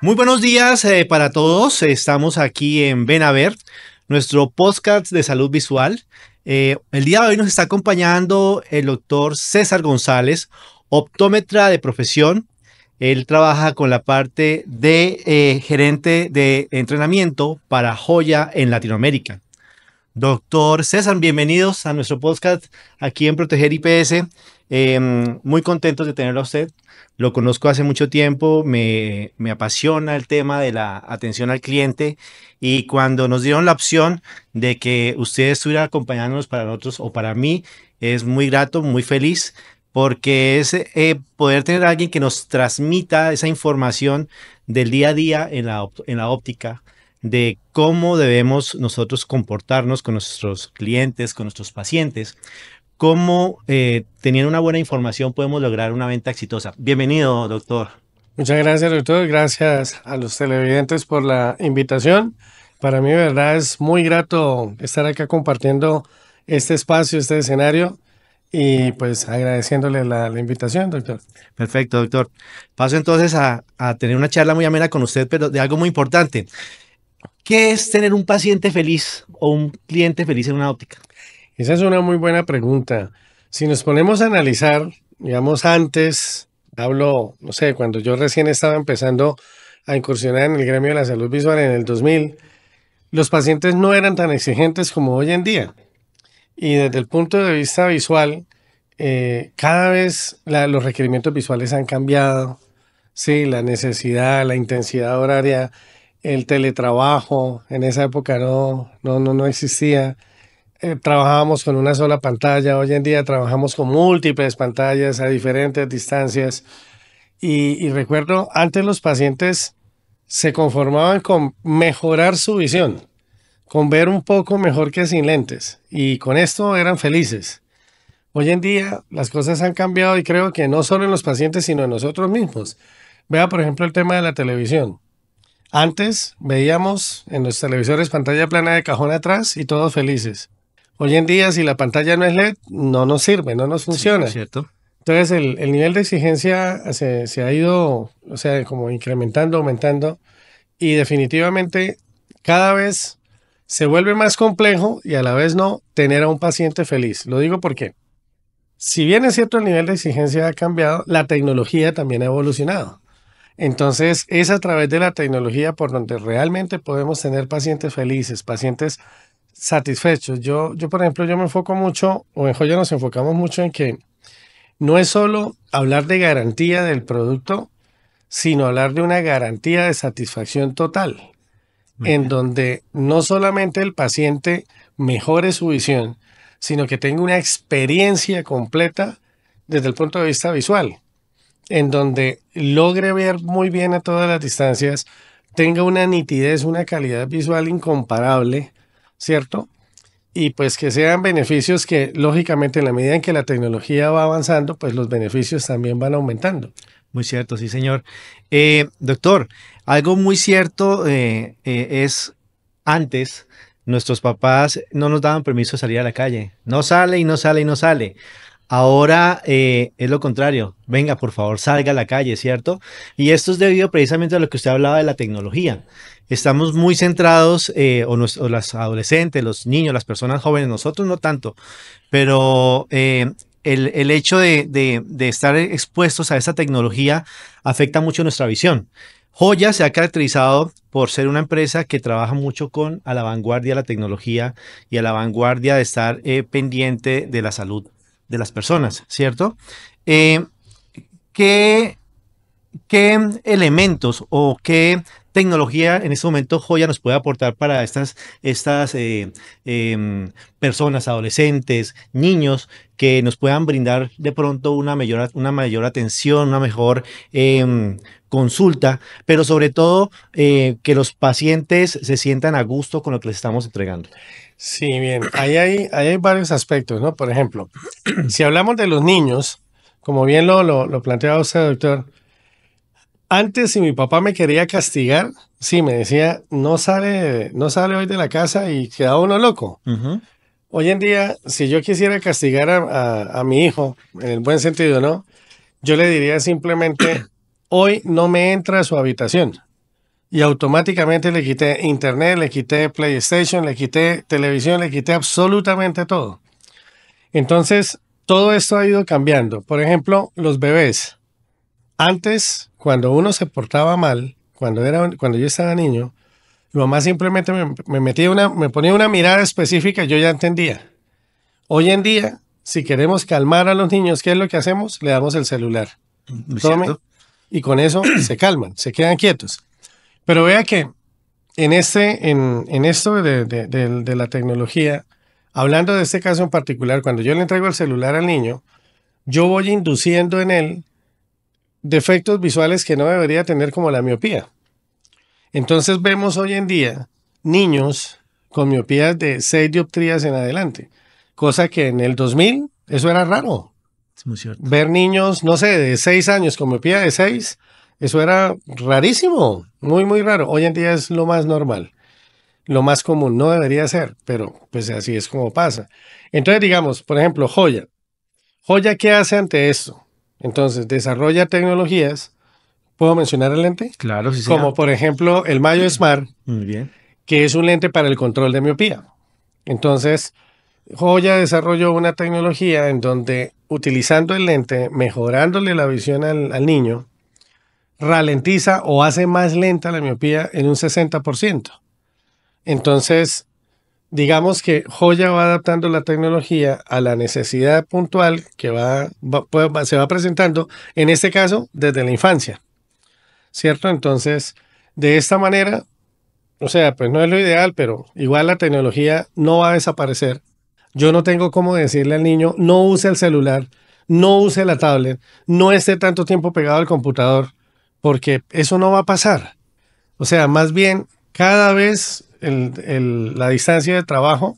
Muy buenos días eh, para todos. Estamos aquí en Ven nuestro podcast de salud visual. Eh, el día de hoy nos está acompañando el doctor César González, optómetra de profesión. Él trabaja con la parte de eh, gerente de entrenamiento para Joya en Latinoamérica. Doctor César, bienvenidos a nuestro podcast aquí en Proteger IPS. Em, muy contentos de tenerlo a usted. Lo conozco hace mucho tiempo, me, apasiona el tema de la atención al cliente y cuando nos dieron la opción de que usted estuviera acompañándonos para nosotros o para mí, es muy grato, muy feliz, porque es eh, poder tener a alguien que nos transmita esa información del día a día en la, en la óptica de cómo debemos nosotros comportarnos con nuestros clientes, con nuestros pacientes, cómo eh, teniendo una buena información podemos lograr una venta exitosa. Bienvenido, doctor. Muchas gracias, doctor. Gracias a los televidentes por la invitación. Para mí, verdad, es muy grato estar acá compartiendo este espacio, este escenario. Y pues agradeciéndole la, invitación, doctor. Perfecto, doctor. Paso entonces a, tener una charla muy amena con usted, pero de algo muy importante. ¿Qué es tener un paciente feliz o un cliente feliz en una óptica? Esa es una muy buena pregunta. Si nos ponemos a analizar, digamos, antes, hablo, no sé, cuando yo recién estaba empezando a incursionar en el gremio de la salud visual en el 2000, los pacientes no eran tan exigentes como hoy en día. Y desde el punto de vista visual, eh, cada vez los requerimientos visuales han cambiado, sí, la necesidad, la intensidad horaria, el teletrabajo, en esa época no, no, no existía. Eh, trabajábamos con una sola pantalla, hoy en día trabajamos con múltiples pantallas a diferentes distancias. Y, y recuerdo, antes los pacientes se conformaban con mejorar su visión, con ver un poco mejor que sin lentes, y con esto eran felices. Hoy en día las cosas han cambiado y creo que no solo en los pacientes, sino en nosotros mismos. Vea, por ejemplo, el tema de la televisión. Antes veíamos en los televisores pantalla plana de cajón atrás y todos felices. Hoy en día, si la pantalla no es LED, no nos sirve, no nos funciona. Entonces, el, nivel de exigencia se, se, ha ido, o sea, como incrementando, aumentando, y definitivamente cada vez se vuelve más complejo y a la vez no tener a un paciente feliz. Lo digo porque, si bien es cierto el nivel de exigencia ha cambiado, la tecnología también ha evolucionado. Entonces, es a través de la tecnología por donde realmente podemos tener pacientes felices, pacientes satisfechos. Yo, yo, por ejemplo, yo me enfoco mucho, o en Joya nos enfocamos mucho en que no es solo hablar de garantía del producto, sino hablar de una garantía de satisfacción total, en donde no solamente el paciente mejore su visión, sino que tenga una experiencia completa desde el punto de vista visual, en donde logre ver muy bien a todas las distancias, tenga una nitidez, una calidad visual incomparable ¿cierto? Y pues que sean beneficios que, lógicamente, en la medida en que la tecnología va avanzando, pues los beneficios también van aumentando. Muy cierto, sí, señor. Eh, doctor, algo muy cierto eh, eh, es antes nuestros papás no nos daban permiso de salir a la calle. No sale y no sale y no sale. Ahora eh, es lo contrario. Venga, por favor, salga a la calle, ¿cierto? Y esto es debido precisamente a lo que usted hablaba de la tecnología. Estamos muy centrados, eh, o, las adolescentes, los niños, las personas jóvenes, nosotros no tanto, pero eh, el, hecho de, estar expuestos a esa tecnología afecta mucho nuestra visión. Joya se ha caracterizado por ser una empresa que trabaja mucho con a la vanguardia de la tecnología y a la vanguardia de estar pendiente de la salud de las personas, ¿cierto? Eh, ¿qué, ¿qué, elementos o qué tecnología en este momento Joya nos puede aportar para estas, estas eh, em, personas, adolescentes, niños, que nos puedan brindar de pronto una mayor, una mayor atención, una mejor em, consulta, pero sobre todo eh, que los pacientes se sientan a gusto con lo que les estamos entregando? Sí, bien. Ahí hay, hay varios aspectos, ¿no? Por ejemplo, si hablamos de los niños, como bien lo, planteaba usted, doctor, antes si mi papá me quería castigar, sí, me decía, no sale, no sale hoy de la casa y queda uno loco. Hoy en día, si yo quisiera castigar a, a, mi hijo, en el buen sentido, ¿no? Yo le diría simplemente, hoy no me entra a su habitación y automáticamente le quité internet, le quité PlayStation, le quité televisión, le quité absolutamente todo. Entonces, todo esto ha ido cambiando. Por ejemplo, los bebés. Antes, cuando uno se portaba mal, cuando, era, cuando yo estaba niño, mi mamá simplemente me, metía una, me ponía una mirada específica y yo ya entendía. Hoy en día, si queremos calmar a los niños, ¿qué es lo que hacemos? Le damos el celular. Mm, y con eso se calman, se quedan quietos. Pero vea que en, este, en, esto de, la tecnología, hablando de este caso en particular, cuando yo le entrego el celular al niño, yo voy induciendo en él defectos visuales que no debería tener como la miopía. Entonces vemos hoy en día niños con miopías de 6 dioptrías en adelante, cosa que en el 2000 eso era raro. Ver niños, no sé, de 6 años con miopía de 6 eso era rarísimo, muy, muy raro. Hoy en día es lo más normal, lo más común, no debería ser, pero pues así es como pasa. Entonces, digamos, por ejemplo, Joya. Joya, ¿qué hace ante esto? Entonces, desarrolla tecnologías. ¿Puedo mencionar el lente? Claro, sí. Como por ejemplo el Mayo Smart, Muy que es un lente para el control de miopía. Entonces, Joya desarrolló una tecnología en donde utilizando el lente, mejorándole la visión al niño, ralentiza o hace más lenta la miopía en un 60%. Entonces, digamos que Joya va adaptando la tecnología a la necesidad puntual que va, se va presentando, en este caso, desde la infancia. ¿Cierto? Entonces, de esta manera, o sea, pues no es lo ideal, pero igual la tecnología no va a desaparecer. Yo no tengo cómo decirle al niño, no use el celular, no use la tablet, no esté tanto tiempo pegado al computador porque eso no va a pasar. O sea, más bien, cada vez la distancia de trabajo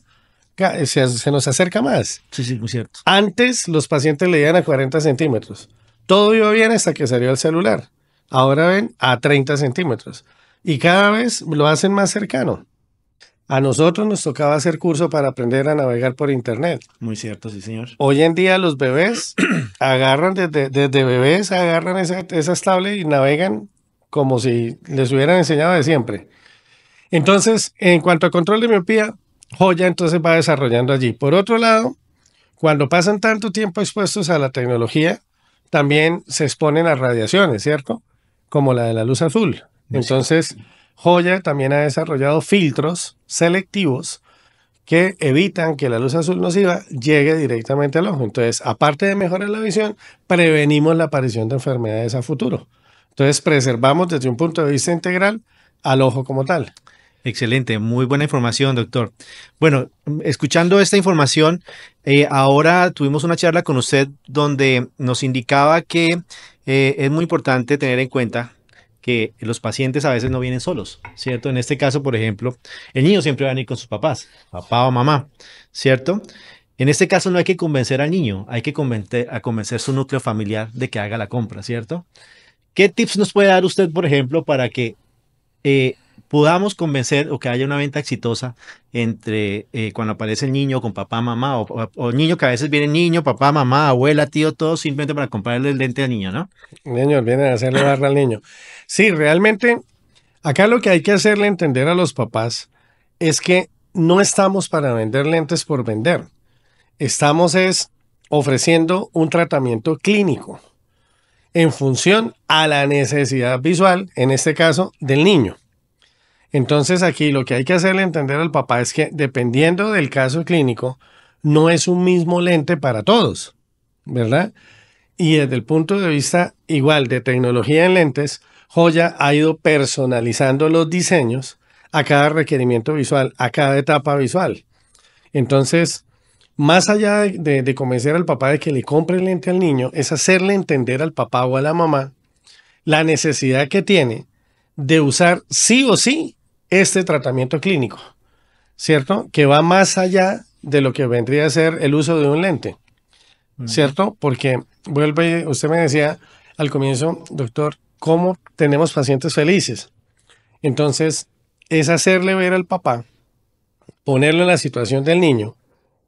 eh, se, nos acerca más. Sí, sí, muy cierto. Antes los pacientes le leían a 40 centímetros. Todo iba bien hasta que salió el celular. Ahora ven a 30 centímetros. Y cada vez lo hacen más cercano. A nosotros nos tocaba hacer curso para aprender a navegar por Internet. Muy cierto, sí, señor. Hoy en día los bebés agarran desde, bebés, agarran esa, esas y navegan como si les hubieran enseñado de siempre. Entonces, en cuanto a control de miopía, Joya entonces va desarrollando allí. Por otro lado, cuando pasan tanto tiempo expuestos a la tecnología, también se exponen a radiaciones, ¿cierto? Como la de la luz azul. Entonces... Joya también ha desarrollado filtros selectivos que evitan que la luz azul nociva llegue directamente al ojo. Entonces, aparte de mejorar la visión, prevenimos la aparición de enfermedades a futuro. Entonces, preservamos desde un punto de vista integral al ojo como tal. Excelente, muy buena información, doctor. Bueno, escuchando esta información, eh, ahora tuvimos una charla con usted donde nos indicaba que eh, es muy importante tener en cuenta que los pacientes a veces no vienen solos, ¿cierto? En este caso, por ejemplo, el niño siempre va a venir con sus papás, papá o mamá, ¿cierto? En este caso no hay que convencer al niño, hay que convencer, a convencer su núcleo familiar de que haga la compra, ¿cierto? ¿Qué tips nos puede dar usted, por ejemplo, para que eh, podamos convencer o que haya una venta exitosa entre eh, cuando aparece el niño con papá, mamá, o, niño que a veces viene niño, papá, mamá, abuela, tío, todo simplemente para comprarle el lente al niño, ¿no? Niños, vienen a hacerle barra al niño. Sí, realmente, acá lo que hay que hacerle entender a los papás es que no estamos para vender lentes por vender. Estamos es ofreciendo un tratamiento clínico en función a la necesidad visual, en este caso, del niño. Entonces aquí lo que hay que hacerle entender al papá es que dependiendo del caso clínico, no es un mismo lente para todos, ¿verdad? Y desde el punto de vista igual de tecnología en lentes, Joya ha ido personalizando los diseños a cada requerimiento visual, a cada etapa visual. Entonces, más allá de, convencer al papá de que le compre el lente al niño, es hacerle entender al papá o a la mamá la necesidad que tiene de usar sí o sí este tratamiento clínico, ¿cierto? Que va más allá de lo que vendría a ser el uso de un lente, ¿cierto? Porque vuelve, usted me decía al comienzo, doctor, ¿cómo tenemos pacientes felices? Entonces, es hacerle ver al papá, ponerlo en la situación del niño,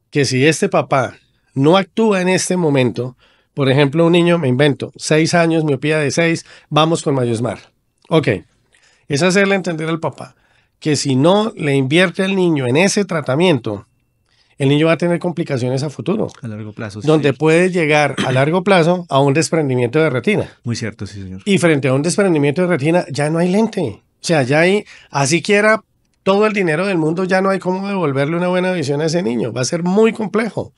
que si este papá no actúa en este momento, por ejemplo, un niño, me invento, seis años, miopía de seis, vamos con Mayosmar. Ok, es hacerle entender al papá que si no le invierte el niño en ese tratamiento, el niño va a tener complicaciones a futuro. A largo plazo. Sí, donde puede llegar a largo plazo a un desprendimiento de retina. Muy cierto, sí, señor. Y frente a un desprendimiento de retina ya no hay lente. O sea, ya hay, así quiera todo el dinero del mundo, ya no hay cómo devolverle una buena visión a ese niño. Va a ser muy complejo.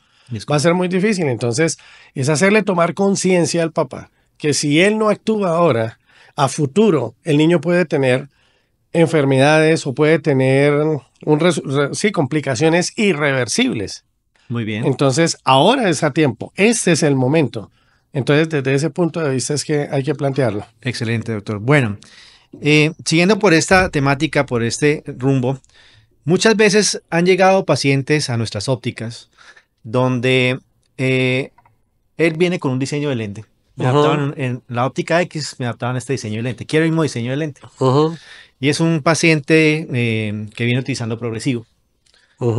Va a ser muy difícil. Entonces, es hacerle tomar conciencia al papá que si él no actúa ahora, a futuro el niño puede tener enfermedades o puede tener un sí, complicaciones irreversibles. Muy bien. Entonces, ahora es a tiempo, este es el momento. Entonces, desde ese punto de vista es que hay que plantearlo. Excelente, doctor. Bueno, eh, siguiendo por esta temática, por este rumbo, muchas veces han llegado pacientes a nuestras ópticas donde eh, él viene con un diseño de lente me adaptaban en la óptica X, me adaptaban este diseño de lente. Quiero el mismo diseño de lente. Y es un paciente eh, que viene utilizando progresivo,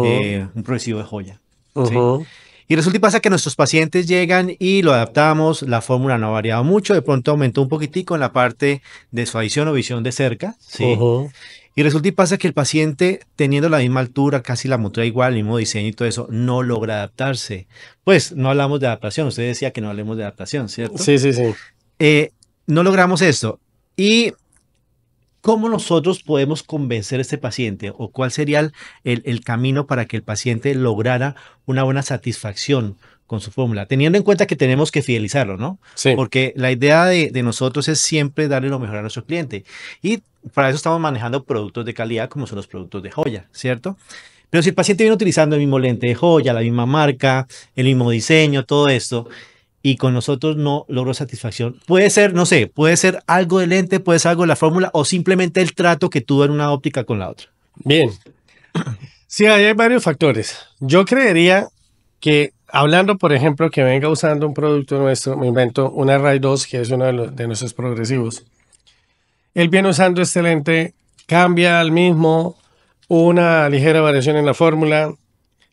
eh, un progresivo de joya. ¿sí? Y resulta y pasa que nuestros pacientes llegan y lo adaptamos, la fórmula no ha variado mucho, de pronto aumentó un poquitico en la parte de su visión o visión de cerca, ¿sí? Y resulta y pasa que el paciente, teniendo la misma altura, casi la montura igual, el mismo diseño y todo eso, no logra adaptarse. Pues no hablamos de adaptación, usted decía que no hablemos de adaptación, ¿cierto? Sí, sí, sí. Eh, no logramos esto. Y ¿Cómo nosotros podemos convencer a este paciente o cuál sería el, camino para que el paciente lograra una buena satisfacción con su fórmula? Teniendo en cuenta que tenemos que fidelizarlo, ¿no? Sí. Porque la idea de, de nosotros es siempre darle lo mejor a nuestro cliente. Y para eso estamos manejando productos de calidad como son los productos de joya, ¿cierto? Pero si el paciente viene utilizando el mismo lente de joya, la misma marca, el mismo diseño, todo esto, y con nosotros no logró satisfacción. Puede ser, no sé, puede ser algo del lente, puede ser algo de la fórmula o simplemente el trato que tuvo en una óptica con la otra. Bien. Sí, hay varios factores. Yo creería que hablando, por ejemplo, que venga usando un producto nuestro, me invento una Ray 2, que es uno de, de nuestros progresivos. Él viene usando este lente, cambia al mismo, una ligera variación en la fórmula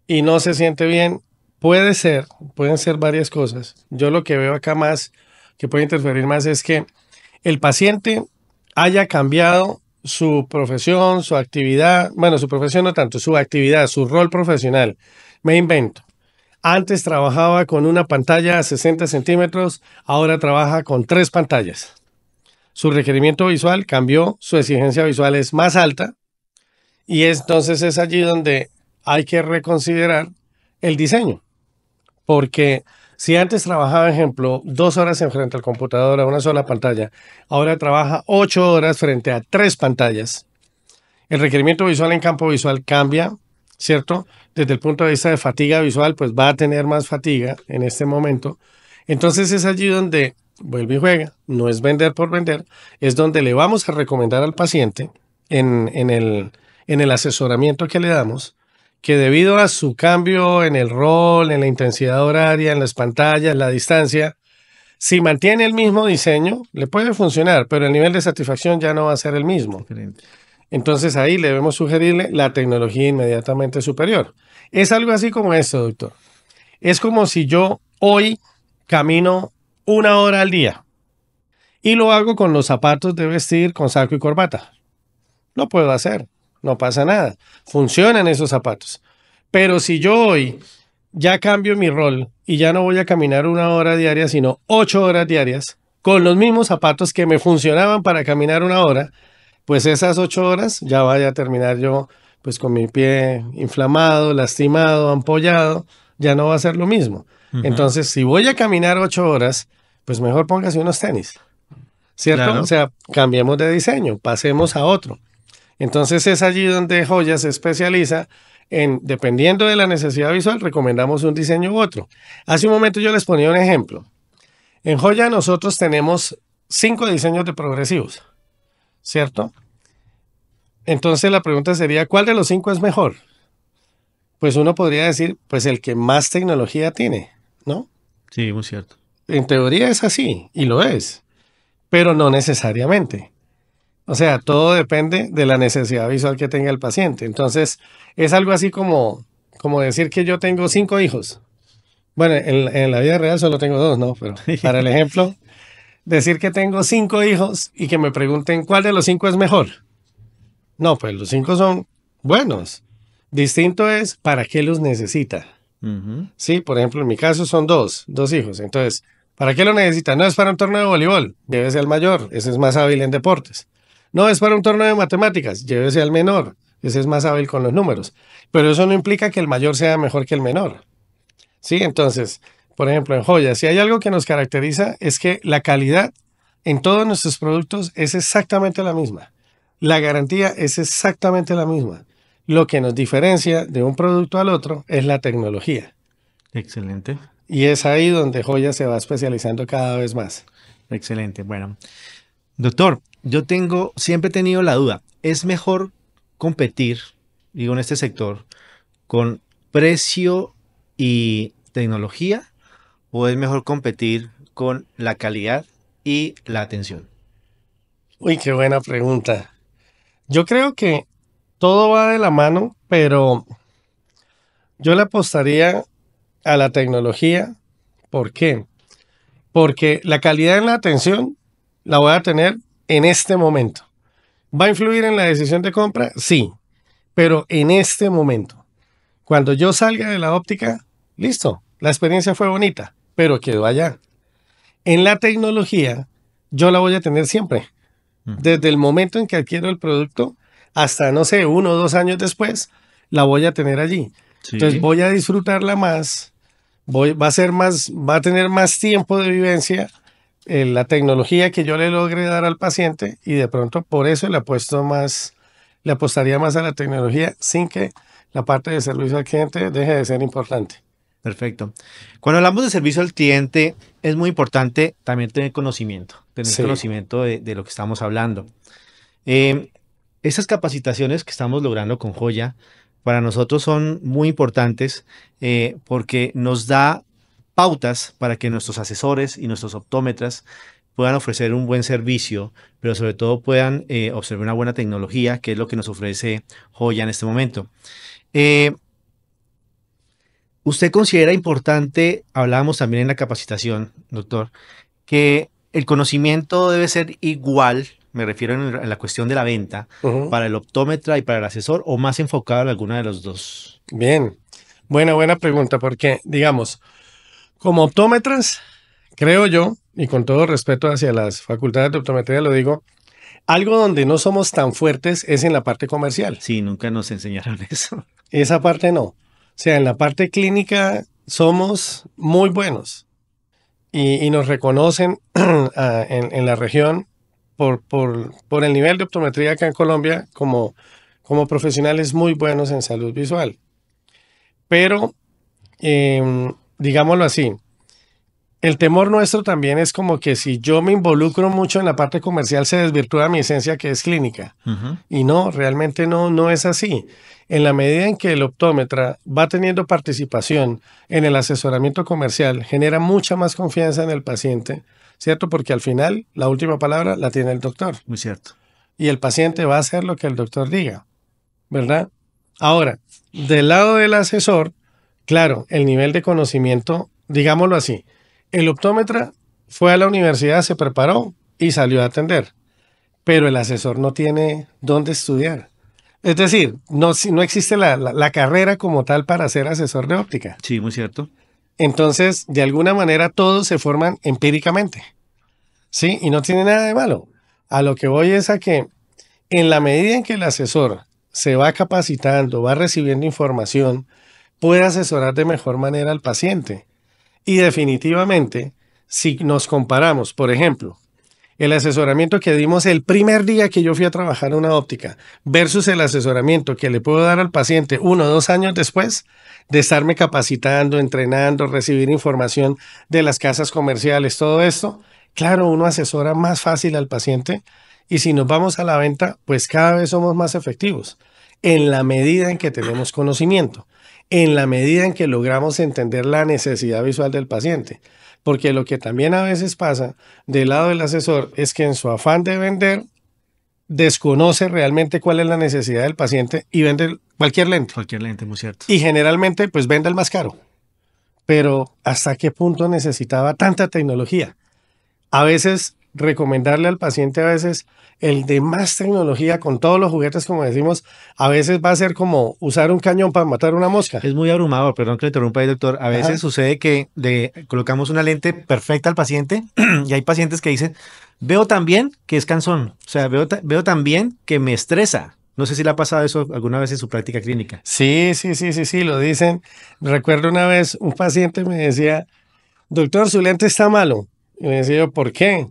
y no se siente bien, Puede ser, pueden ser varias cosas. Yo lo que veo acá más, que puede interferir más, es que el paciente haya cambiado su profesión, su actividad, bueno, su profesión no tanto, su actividad, su rol profesional. Me invento. Antes trabajaba con una pantalla a 60 centímetros, ahora trabaja con tres pantallas. Su requerimiento visual cambió, su exigencia visual es más alta y entonces es allí donde hay que reconsiderar el diseño porque si antes trabajaba, ejemplo, dos horas frente al computador a una sola pantalla, ahora trabaja ocho horas frente a tres pantallas. El requerimiento visual en campo visual cambia, ¿cierto? Desde el punto de vista de fatiga visual, pues va a tener más fatiga en este momento. Entonces es allí donde vuelve y juega, no es vender por vender, es donde le vamos a recomendar al paciente en el asesoramiento que le damos que debido a su cambio en el rol, en la intensidad horaria, en las pantallas, la distancia, si mantiene el mismo diseño, le puede funcionar, pero el nivel de satisfacción ya no va a ser el mismo. Entonces ahí le debemos sugerirle la tecnología inmediatamente superior. Es algo así como esto, doctor. Es como si yo hoy camino una hora al día y lo hago con los zapatos de vestir con saco y corbata. Lo puedo hacer no pasa nada. Funcionan esos zapatos. Pero si yo hoy ya cambio mi rol y ya no voy a caminar una hora diaria, sino ocho horas diarias, con los mismos zapatos que me funcionaban para caminar una hora, pues esas ocho horas ya vaya a terminar yo pues con mi pie inflamado, lastimado, ampollado, ya no va a ser lo mismo. Entonces, si voy a caminar ocho horas, pues mejor póngase unos tenis. ¿Cierto? O sea, cambiemos de diseño, pasemos a otro. Entonces es allí donde Joya se especializa en, dependiendo de la necesidad visual, recomendamos un diseño u otro. Hace un momento yo les ponía un ejemplo. En Joya nosotros tenemos cinco diseños de progresivos, ¿cierto? Entonces la pregunta sería, ¿cuál de los cinco es mejor? Pues uno podría decir, pues el que más tecnología tiene, ¿no? Sí, muy cierto. En teoría es así, y lo es, pero no necesariamente. O sea, todo depende de la necesidad visual que tenga el paciente. Entonces, es algo así como, como decir que yo tengo cinco hijos. Bueno, en, la vida real solo tengo dos, ¿no? Pero para el ejemplo, decir que tengo cinco hijos y que me pregunten cuál de los cinco es mejor. No, pues los cinco son buenos. Distinto es para qué los necesita. Sí, por ejemplo, en mi caso son dos, dos hijos. Entonces, ¿para qué lo necesita? No es para un torneo de voleibol, debe ser el mayor, ese es más hábil en deportes. No es para un torneo de matemáticas, llévese al menor, ese es más hábil con los números. Pero eso no implica que el mayor sea mejor que el menor. Sí, entonces, por ejemplo, en joyas, si hay algo que nos caracteriza es que la calidad en todos nuestros productos es exactamente la misma. La garantía es exactamente la misma. Lo que nos diferencia de un producto al otro es la tecnología. Excelente. Y es ahí donde Joya se va especializando cada vez más. Excelente. Bueno, doctor, yo tengo, siempre he tenido la duda, ¿es mejor competir, digo, en este sector, con precio y tecnología o es mejor competir con la calidad y la atención? Uy, qué buena pregunta. Yo creo que todo va de la mano, pero yo le apostaría a la tecnología. ¿Por qué? Porque la calidad en la atención la voy a tener en este momento. ¿Va a influir en la decisión de compra? Sí, pero en este momento. Cuando yo salga de la óptica, listo, la experiencia fue bonita, pero quedó allá. En la tecnología, yo la voy a tener siempre. Mm. Desde el momento en que adquiero el producto hasta, no sé, uno o dos años después, la voy a tener allí. Entonces voy a disfrutarla más, voy, va, a ser más va a tener más tiempo de vivencia eh, la tecnología que yo le logre dar al paciente y de pronto por eso le apuesto más, le apostaría más a la tecnología sin que la parte de servicio al cliente deje de ser importante. Perfecto. Cuando hablamos de servicio al cliente, es muy importante también tener conocimiento, tener conocimiento de, lo que estamos hablando. Em, esas capacitaciones que estamos logrando con Joya para nosotros son muy importantes eh, porque nos da pautas para que nuestros asesores y nuestros optómetras puedan ofrecer un buen servicio, pero sobre todo puedan eh, observar una buena tecnología, que es lo que nos ofrece Joya en este momento. Eh, ¿Usted considera importante, hablábamos también en la capacitación, doctor, que el conocimiento debe ser igual, me refiero a la cuestión de la venta, para el optómetra y para el asesor, o más enfocado en alguna de los dos? Bien, buena, buena pregunta, porque digamos, como optómetras, creo yo, y con todo respeto hacia las facultades de optometría lo digo, algo donde no somos tan fuertes es en la parte comercial. Sí, nunca nos enseñaron eso. Esa parte no. O sea, en la parte clínica somos muy buenos y, nos reconocen en, la región por, el nivel de optometría acá en Colombia como, profesionales muy buenos en salud visual. Pero em, digámoslo así, el temor nuestro también es como que si yo me involucro mucho en la parte comercial se desvirtúa mi esencia que es clínica. Y no, realmente no, no es así. En la medida en que el optómetra va teniendo participación en el asesoramiento comercial, genera mucha más confianza en el paciente, ¿cierto? Porque al final la última palabra la tiene el doctor. Muy cierto. Y el paciente va a hacer lo que el doctor diga, ¿verdad? Ahora, del lado del asesor, Claro, el nivel de conocimiento, digámoslo así, el optómetra fue a la universidad, se preparó y salió a atender, pero el asesor no tiene dónde estudiar. Es decir, no, no existe la carrera como tal para ser asesor de óptica. Sí, muy cierto. Entonces, de alguna manera, todos se forman empíricamente. ¿Sí? Y no tiene nada de malo. A lo que voy es a que en la medida en que el asesor se va capacitando, va recibiendo información, puede asesorar de mejor manera al paciente. Y definitivamente, si nos comparamos, por ejemplo, el asesoramiento que dimos el primer día que yo fui a trabajar en una óptica versus el asesoramiento que le puedo dar al paciente uno o dos años después de estarme capacitando, entrenando, recibir información de las casas comerciales, todo esto, claro, uno asesora más fácil al paciente y si nos vamos a la venta, pues cada vez somos más efectivos en la medida en que tenemos conocimiento en la medida en que logramos entender la necesidad visual del paciente. Porque lo que también a veces pasa del lado del asesor es que en su afán de vender desconoce realmente cuál es la necesidad del paciente y vende cualquier lente. Cualquier lente, muy cierto. Y generalmente pues vende el más caro. Pero ¿hasta qué punto necesitaba tanta tecnología? A veces recomendarle al paciente a veces el de más tecnología con todos los juguetes, como decimos, a veces va a ser como usar un cañón para matar una mosca. Es muy abrumador, perdón que le interrumpa ahí, doctor. A veces sucede que colocamos una lente perfecta al paciente y hay pacientes que dicen, veo también que es cansón, o sea, veo, veo tan que me estresa. No sé si le ha pasado eso alguna vez en su práctica clínica. Sí, sí, sí, sí, sí, lo dicen. Recuerdo una vez un paciente me decía, doctor, su lente está malo. Y me decía, ¿por qué?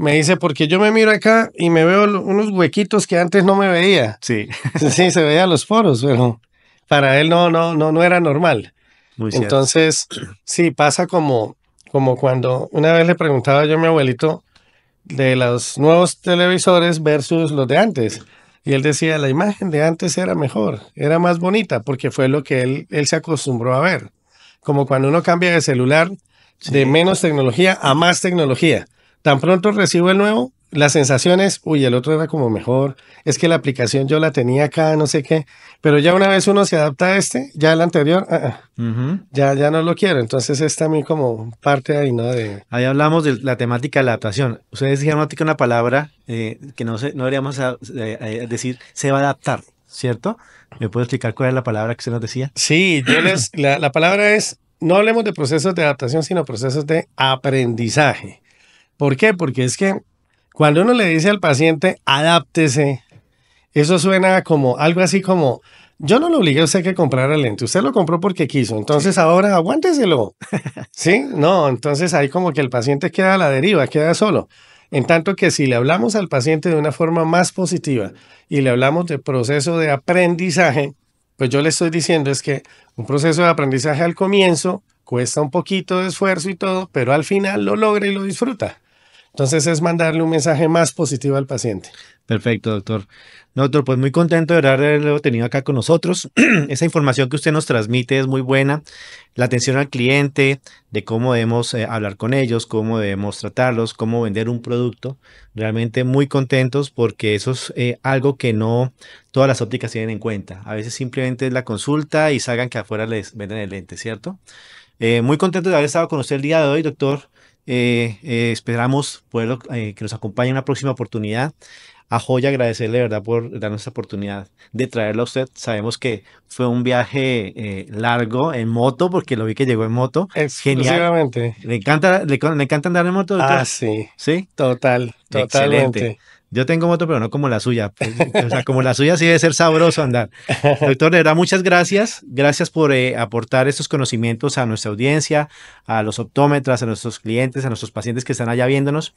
Me dice, porque yo me miro acá y me veo unos huequitos que antes no me veía. Sí. sí, se veía los poros, pero para él no, no, no, no era normal. Entonces, sí, pasa como, como cuando una vez le preguntaba yo a mi abuelito de los nuevos televisores versus los de antes. Y él decía, la imagen de antes era mejor, era más bonita, porque fue lo que él, él se acostumbró a ver. Como cuando uno cambia de celular, de menos tecnología a más tecnología. Tan pronto recibo el nuevo, las sensaciones, uy, el otro era como mejor, es que la aplicación yo la tenía acá, no sé qué, pero ya una vez uno se adapta a este, ya el anterior, ah, ah, ya, ya no lo quiero, entonces es también como parte ahí, ¿no? De... Ahí hablamos de la temática de la adaptación. Ustedes dijeron una palabra eh, que no, se, no deberíamos ah, eh, eh, decir, se va a adaptar, ¿cierto? ¿Me puedo explicar cuál es la palabra que se nos decía? Sí, yo la, la palabra es, no hablemos de procesos de adaptación, sino procesos de aprendizaje. ¿Por qué? Porque es que cuando uno le dice al paciente, adáptese, eso suena como algo así como, yo no lo obligué a usted que comprara lente, usted lo compró porque quiso, entonces ahora aguánteselo. ¿Sí? No, entonces ahí como que el paciente queda a la deriva, queda solo. En tanto que si le hablamos al paciente de una forma más positiva y le hablamos de proceso de aprendizaje, pues yo le estoy diciendo es que un proceso de aprendizaje al comienzo cuesta un poquito de esfuerzo y todo, pero al final lo logra y lo disfruta. Entonces es mandarle un mensaje más positivo al paciente. Perfecto, doctor. doctor, pues muy contento de haberlo tenido acá con nosotros. Esa información que usted nos transmite es muy buena. La atención al cliente, de cómo debemos eh, hablar con ellos, cómo debemos tratarlos, cómo vender un producto. Realmente muy contentos porque eso es eh, algo que no todas las ópticas tienen en cuenta. A veces simplemente es la consulta y salgan que afuera les venden el lente, ¿cierto? Eh, muy contento de haber estado con usted el día de hoy, doctor. Eh, eh, esperamos eh, que nos acompañe en una próxima oportunidad. A Joya agradecerle, verdad, por darnos esta oportunidad de traerlo a usted. Sabemos que fue un viaje largo en moto, porque lo vi que llegó en moto. Genial. Le encanta, le, encanta andar en moto. Ah, sí. Total, totalmente. Excelente. Yo tengo moto, pero no como la suya. O sea, como la suya sí debe ser sabroso andar. Doctor, de verdad, muchas gracias. Gracias por eh, aportar estos conocimientos a nuestra audiencia, a los optómetras, a nuestros clientes, a nuestros pacientes que están allá viéndonos.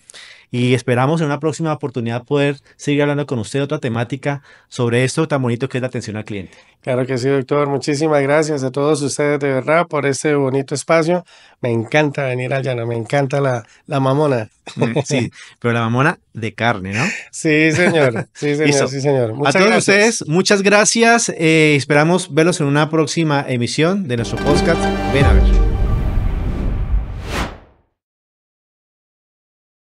Y esperamos en una próxima oportunidad poder seguir hablando con usted de otra temática sobre esto tan bonito que es la atención al cliente. Claro que sí, doctor. Muchísimas gracias a todos ustedes de verdad por este bonito espacio. Me encanta venir allá, no. me encanta la, la mamona. Mm, sí, pero la mamona de carne, ¿no? Sí, señor. Sí, señor. Sí, señor. a todos ustedes, muchas gracias. Eh, esperamos verlos en una próxima emisión de nuestro podcast. Ven a ver.